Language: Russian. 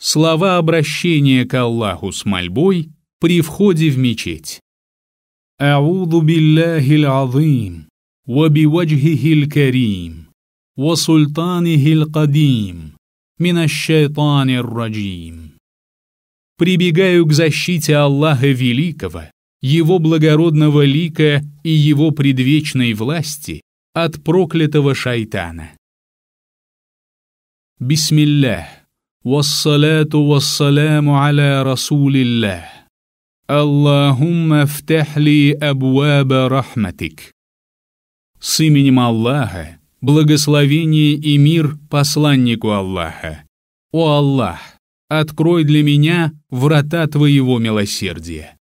Слова обращения к Аллаху с мольбой при входе в мечеть. Ауду биллахи азим, ва биваджхихи карим, ва султанихи кадим, шайтани раджим. Прибегаю к защите Аллаха Великого, Его благородного лика и Его предвечной власти от проклятого шайтана. Бисмиллях. والصلاة والسلام على رسول الله اللهم افتح لي أبواب رحمتك С именем Аллаха, благословение и мир посланнику Аллаха. О Аллах, открой для меня врата Твоего милосердия.